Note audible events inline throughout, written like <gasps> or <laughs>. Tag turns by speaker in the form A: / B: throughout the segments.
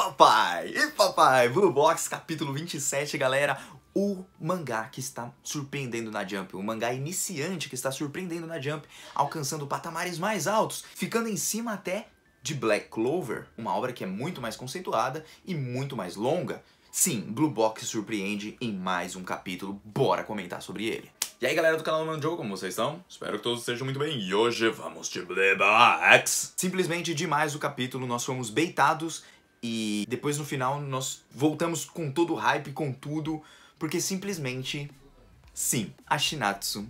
A: papai! E papai! Blue Box, capítulo 27, galera. O mangá que está surpreendendo na Jump, o mangá iniciante que está surpreendendo na Jump, alcançando patamares mais altos, ficando em cima até de Black Clover, uma obra que é muito mais conceituada e muito mais longa. Sim, Blue Box surpreende em mais um capítulo, bora comentar sobre ele. E aí galera do canal Mano como vocês estão? Espero que todos estejam muito bem e hoje vamos de Blue Box! Simplesmente demais o capítulo, nós fomos beitados e depois no final nós voltamos com todo o hype, com tudo, porque simplesmente, sim, a Shinatsu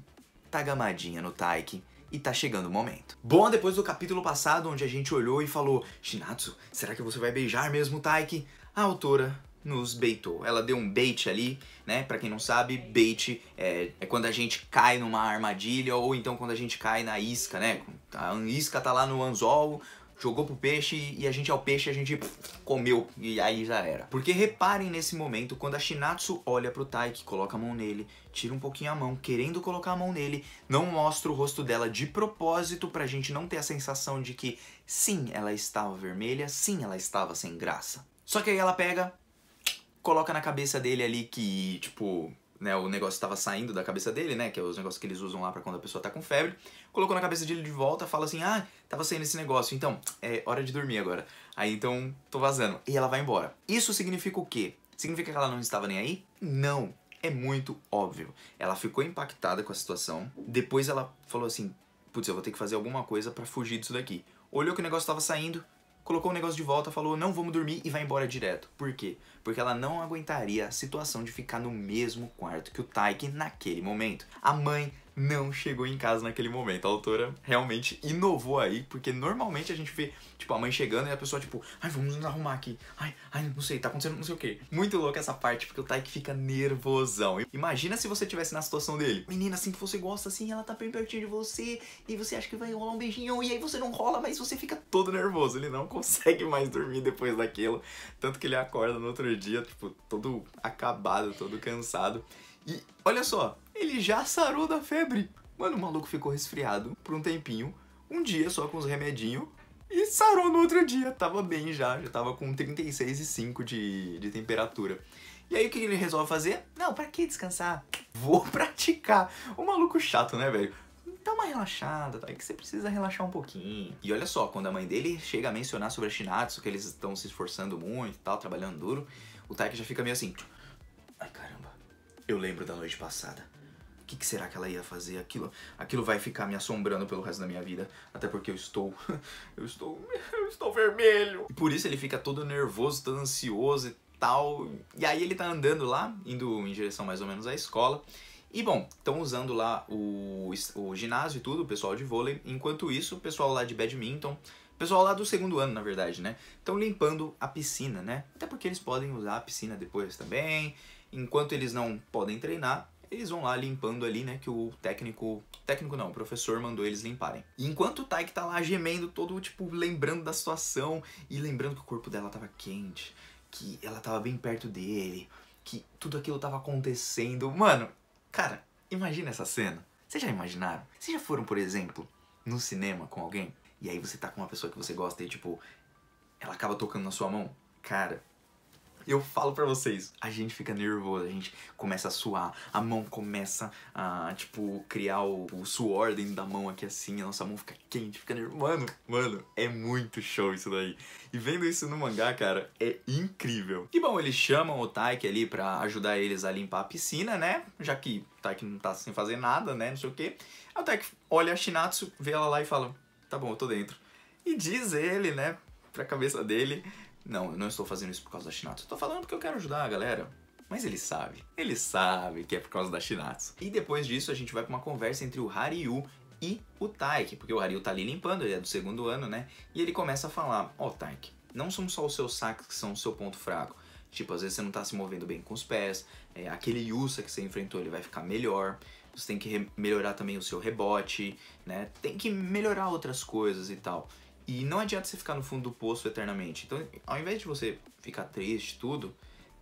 A: tá gamadinha no Taiki e tá chegando o momento. Bom, depois do capítulo passado, onde a gente olhou e falou Shinatsu, será que você vai beijar mesmo o Taiki? A autora nos beitou. Ela deu um bait ali, né? Pra quem não sabe, bait é, é, quando a gente cai numa armadilha ou então quando a gente cai na isca, né? A isca tá lá no anzol, jogou pro peixe e a gente ao peixe a gente comeu e aí já era. Porque reparem nesse momento quando a Shinatsu olha pro Taiki, coloca a mão nele, tira um pouquinho a mão, querendo colocar a mão nele, não mostra o rosto dela de propósito pra gente não ter a sensação de que sim, ela estava vermelha, sim, ela estava sem graça. Só que aí ela pega, coloca na cabeça dele ali que, tipo, né, o negócio estava saindo da cabeça dele, né, que é os negócios que eles usam lá para quando a pessoa tá com febre, colocou na cabeça dele de volta, fala assim, ah, tava saindo esse negócio, então, é hora de dormir agora. Aí, então, tô vazando. E ela vai embora. Isso significa o quê? Significa que ela não estava nem aí? Não. É muito óbvio. Ela ficou impactada com a situação, depois ela falou assim, putz, eu vou ter que fazer alguma coisa para fugir disso daqui. Olhou que o negócio estava saindo, colocou o negócio de volta, falou, não, vamos dormir e vai embora direto. Por quê? porque ela não aguentaria a situação de ficar no mesmo quarto que o Taiki naquele momento. A mãe não chegou em casa naquele momento. A autora realmente inovou aí, porque normalmente a gente vê, tipo, a mãe chegando e a pessoa, tipo, ai, vamos nos arrumar aqui. Ai, ai, não sei, tá acontecendo não sei o quê. Muito louca essa parte, porque o Taiki fica nervosão. Imagina se você tivesse na situação dele. Menina, assim que você gosta, assim, ela tá bem pertinho de você, e você acha que vai rolar um beijinho, e aí você não rola, mas você fica todo nervoso. Ele não <laughs> consegue mais dormir depois daquilo. Tanto que ele acorda no outro primeiro dia, tipo, todo acabado, todo cansado. E olha só, ele já sarou da febre. Mano, o maluco ficou resfriado por um tempinho, um dia só com os remedinhos, e sarou no outro dia. Tava bem já, já tava com 36,5 de, de temperatura. E aí o que ele resolve fazer? Não, pra que descansar? Vou <laughs> praticar. O maluco chato, né, velho? dá uma relaxada, tá? É que você precisa relaxar um pouquinho. E olha só, quando a mãe dele chega a mencionar sobre a Shinatsu, que eles estão se esforçando muito e tal, trabalhando duro, o Taika já fica meio assim. Ai caramba, eu lembro da noite passada. O que, que será que ela ia fazer? Aquilo, aquilo vai ficar me assombrando pelo resto da minha vida. Até porque eu estou. <laughs> eu estou. Eu estou vermelho. E por isso ele fica todo nervoso, todo ansioso e tal. E aí ele tá andando lá, indo em direção mais ou menos à escola. E bom, estão usando lá o, o ginásio e tudo, o pessoal de vôlei. Enquanto isso, o pessoal lá de badminton, o pessoal lá do segundo ano, na verdade, né? Estão limpando a piscina, né? Até porque eles podem usar a piscina depois também. Enquanto eles não podem treinar, eles vão lá limpando ali, né? Que o técnico. Técnico não, o professor mandou eles limparem. E enquanto o Tyke tá lá gemendo, todo, tipo, lembrando da situação e lembrando que o corpo dela tava quente, que ela tava bem perto dele, que tudo aquilo tava acontecendo. Mano, Cara, imagina essa cena. Vocês já imaginaram? Vocês já foram, por exemplo, no cinema com alguém e aí você tá com uma pessoa que você gosta e tipo, ela acaba tocando na sua mão? Cara, eu falo para vocês, a gente fica nervoso, a gente começa a suar, a mão começa a, tipo, criar o, o suor dentro da mão aqui assim, a nossa mão fica quente, fica nervoso. Mano, mano, é muito show isso daí. E vendo isso no mangá, cara, é incrível. E bom, eles chamam o Taiki ali pra ajudar eles a limpar a piscina, né? Já que o Taiki não tá sem fazer nada, né? Não sei o quê. Aí o Taiki olha a Shinatsu, vê ela lá e fala: Tá bom, eu tô dentro. E diz ele, né, pra cabeça dele, não, eu não estou fazendo isso por causa da Shinatsu. Estou falando porque eu quero ajudar a galera. Mas ele sabe. Ele sabe que é por causa da Shinatsu. E depois disso a gente vai para uma conversa entre o Hariu e o Taiki, porque o Hariu tá ali limpando, ele é do segundo ano, né? E ele começa a falar: "Ó, oh, Taiki, não são só os seus saques que são o seu ponto fraco. Tipo, às vezes você não tá se movendo bem com os pés, é, aquele Yusa que você enfrentou, ele vai ficar melhor. Você tem que melhorar também o seu rebote, né? Tem que melhorar outras coisas e tal." E não adianta você ficar no fundo do poço eternamente. Então, ao invés de você ficar triste tudo,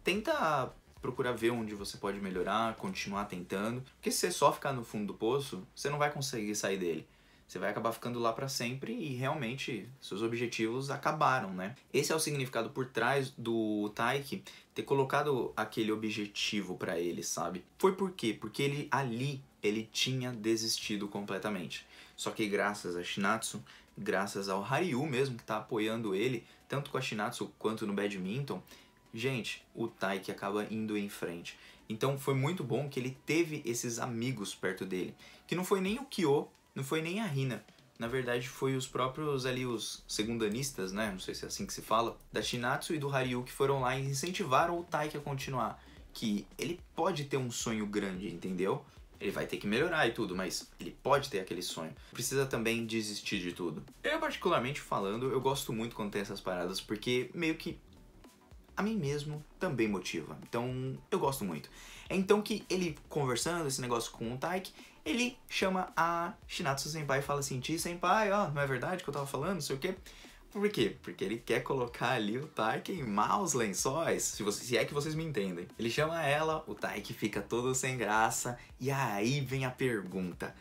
A: tenta procurar ver onde você pode melhorar, continuar tentando, porque se você só ficar no fundo do poço, você não vai conseguir sair dele. Você vai acabar ficando lá para sempre e realmente seus objetivos acabaram, né? Esse é o significado por trás do Taiki ter colocado aquele objetivo para ele, sabe? Foi por quê? Porque ele ali ele tinha desistido completamente. Só que graças a Shinatsu, graças ao Hariu mesmo, que está apoiando ele, tanto com a Shinatsu quanto no badminton, gente, o Taiki acaba indo em frente. Então foi muito bom que ele teve esses amigos perto dele, que não foi nem o Kyo, não foi nem a Rina, na verdade foi os próprios ali, os segundanistas, né, não sei se é assim que se fala, da Shinatsu e do Hariu que foram lá e incentivaram o Taiki a continuar, que ele pode ter um sonho grande, entendeu? Ele vai ter que melhorar e tudo, mas ele pode ter aquele sonho. Precisa também desistir de tudo. Eu, particularmente falando, eu gosto muito quando tem essas paradas, porque meio que a mim mesmo também motiva. Então, eu gosto muito. É então que ele, conversando esse negócio com o Taiki, ele chama a Shinatsu Senpai e fala assim, Ti Senpai, ó, não é verdade que eu tava falando, não sei o quê. Por quê? Porque ele quer colocar ali o Tai em maus lençóis, se, você, se é que vocês me entendem. Ele chama ela, o Tai fica todo sem graça, e aí vem a pergunta.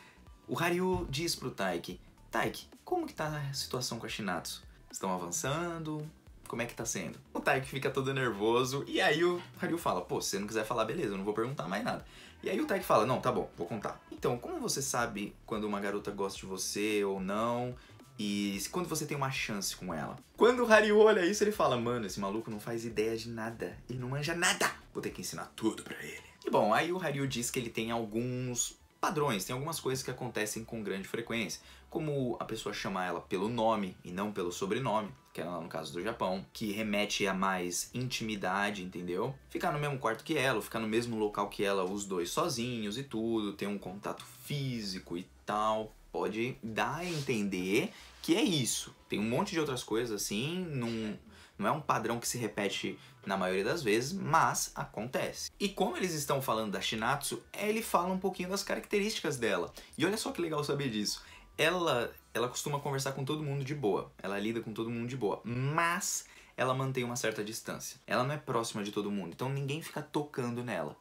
A: O Haryu diz pro Taiki, Taiki, como que tá a situação com a Shinatsu? Estão avançando? Como é que tá sendo? O Taiki fica todo nervoso, e aí o Haryu fala, pô, se você não quiser falar, beleza, eu não vou perguntar mais nada. E aí o Taiki fala, não, tá bom, vou contar. Então, como você sabe quando uma garota gosta de você ou não? E quando você tem uma chance com ela. Quando o Haru olha isso, ele fala: Mano, esse maluco não faz ideia de nada. Ele não manja nada. Vou ter que ensinar tudo pra ele. E bom, aí o Haru diz que ele tem alguns padrões, tem algumas coisas que acontecem com grande frequência, como a pessoa chamar ela pelo nome e não pelo sobrenome, que era é, lá no caso do Japão, que remete a mais intimidade, entendeu? Ficar no mesmo quarto que ela, ficar no mesmo local que ela, os dois sozinhos e tudo, ter um contato físico e tal pode dar a entender que é isso. Tem um monte de outras coisas assim, num, não é um padrão que se repete na maioria das vezes, mas acontece. E como eles estão falando da Shinatsu, ele fala um pouquinho das características dela. E olha só que legal saber disso. Ela, ela costuma conversar com todo mundo de boa, ela lida com todo mundo de boa, mas ela mantém uma certa distância. Ela não é próxima de todo mundo, então ninguém fica tocando nela.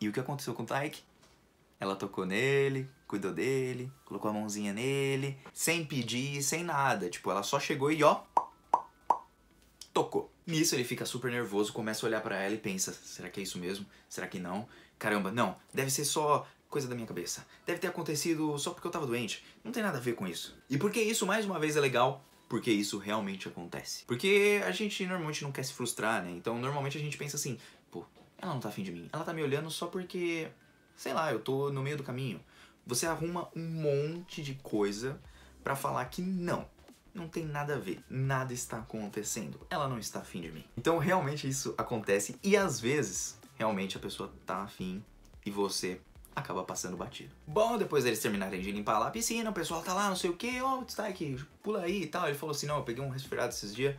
A: E o que aconteceu com o Taiki? Ela tocou nele, cuidou dele, colocou a mãozinha nele, sem pedir, sem nada. Tipo, ela só chegou e ó, tocou. Nisso ele fica super nervoso, começa a olhar para ela e pensa: será que é isso mesmo? Será que não? Caramba, não, deve ser só coisa da minha cabeça. Deve ter acontecido só porque eu tava doente. Não tem nada a ver com isso. E por que isso mais uma vez é legal? Porque isso realmente acontece. Porque a gente normalmente não quer se frustrar, né? Então normalmente a gente pensa assim: pô, ela não tá afim de mim. Ela tá me olhando só porque sei lá, eu tô no meio do caminho. Você arruma um monte de coisa para falar que não, não tem nada a ver, nada está acontecendo, ela não está afim de mim. Então realmente isso acontece e às vezes realmente a pessoa tá afim e você acaba passando batido. Bom, depois deles terminarem de limpar lá a piscina, o pessoal tá lá, não sei o que, ó, oh, aqui, pula aí e tal. Ele falou assim, não, eu peguei um resfriado esses dias,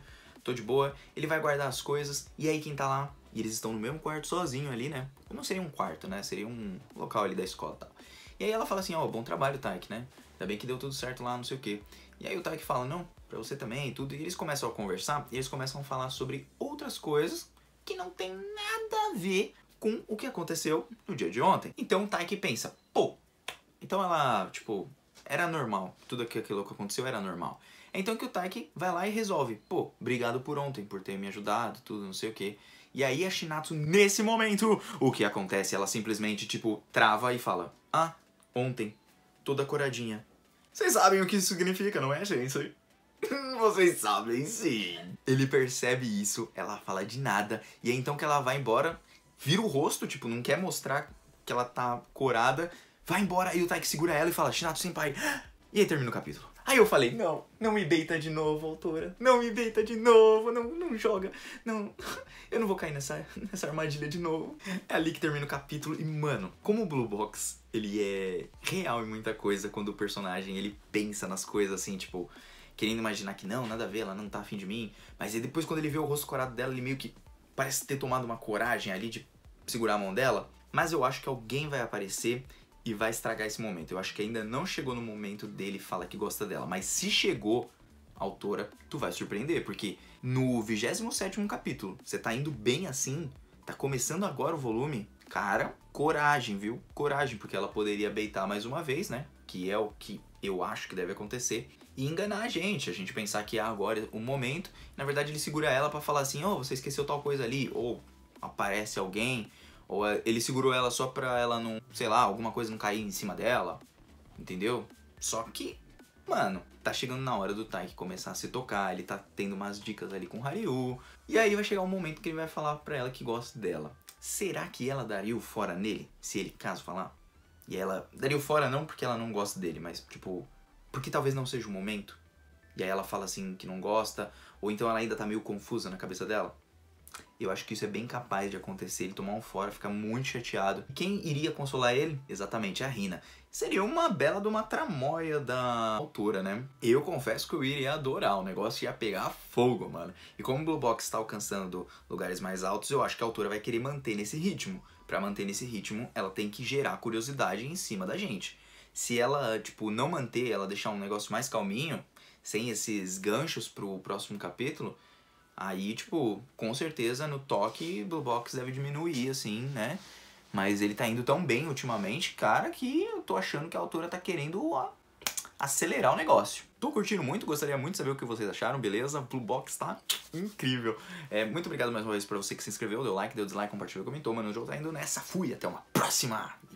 A: tô de boa, ele vai guardar as coisas, e aí quem tá lá? E eles estão no mesmo quarto sozinho ali, né? Não seria um quarto, né? Seria um local ali da escola e tal. E aí ela fala assim, ó, oh, bom trabalho, Taik, né? Ainda bem que deu tudo certo lá, não sei o quê. E aí o Taik fala, não, pra você também e tudo. E eles começam a conversar, e eles começam a falar sobre outras coisas que não tem nada a ver com o que aconteceu no dia de ontem. Então o pensa, pô, então ela, tipo, era normal. Tudo aquilo que aconteceu era normal. Então que o Taiki vai lá e resolve. Pô, obrigado por ontem, por ter me ajudado, tudo, não sei o quê. E aí a Shinatsu, nesse momento, o que acontece? Ela simplesmente, tipo, trava e fala: Ah, ontem, toda coradinha. Vocês sabem o que isso significa, não é, gente? <laughs> Vocês sabem sim. Ele percebe isso, ela fala de nada, e é então que ela vai embora, vira o rosto, tipo, não quer mostrar que ela tá corada, vai embora. E o Taiki segura ela e fala, Shinato Senpai. <gasps> E aí termina o capítulo. Aí eu falei, não, não me deita de novo, autora. Não me deita de novo, não, não joga. Não, <laughs> eu não vou cair nessa, <laughs> nessa armadilha de novo. É ali que termina o capítulo e, mano, como o Blue Box, ele é real em muita coisa quando o personagem, ele pensa nas coisas assim, tipo... Querendo imaginar que não, nada a ver, ela não tá afim de mim. Mas aí depois, quando ele vê o rosto corado dela, ele meio que parece ter tomado uma coragem ali de segurar a mão dela. Mas eu acho que alguém vai aparecer e vai estragar esse momento. Eu acho que ainda não chegou no momento dele falar que gosta dela, mas se chegou, autora, tu vai surpreender, porque no 27º capítulo, você tá indo bem assim, tá começando agora o volume, cara, coragem, viu? Coragem, porque ela poderia beitar mais uma vez, né? Que é o que eu acho que deve acontecer, e enganar a gente, a gente pensar que ah, agora é o momento, na verdade ele segura ela para falar assim, ó, oh, você esqueceu tal coisa ali, ou aparece alguém, ou é, ele segurou ela só pra ela não, sei lá, alguma coisa não cair em cima dela. Entendeu? Só que, mano, tá chegando na hora do Taiki começar a se tocar, ele tá tendo umas dicas ali com o Ryu. E aí vai chegar um momento que ele vai falar pra ela que gosta dela. Será que ela daria o fora nele, se ele caso falar? E ela daria o fora não porque ela não gosta dele, mas tipo, porque talvez não seja o momento. E aí ela fala assim que não gosta, ou então ela ainda tá meio confusa na cabeça dela. Eu acho que isso é bem capaz de acontecer, ele tomar um fora, ficar muito chateado. Quem iria consolar ele? Exatamente, a Rina. Seria uma bela de uma tramóia da autora, né? Eu confesso que eu iria adorar, o negócio ia pegar fogo, mano. E como o Blue Box está alcançando lugares mais altos, eu acho que a autora vai querer manter nesse ritmo. Para manter nesse ritmo, ela tem que gerar curiosidade em cima da gente. Se ela, tipo, não manter, ela deixar um negócio mais calminho, sem esses ganchos pro próximo capítulo, Aí, tipo, com certeza no toque Blue Box deve diminuir, assim, né? Mas ele tá indo tão bem ultimamente, cara, que eu tô achando que a autora tá querendo ó, acelerar o negócio. Tô curtindo muito, gostaria muito de saber o que vocês acharam, beleza? Blue Box tá incrível. É, muito obrigado mais uma vez pra você que se inscreveu, deu like, deu dislike, compartilhou, comentou. Mano, o jogo tá indo nessa. Fui, até uma próxima!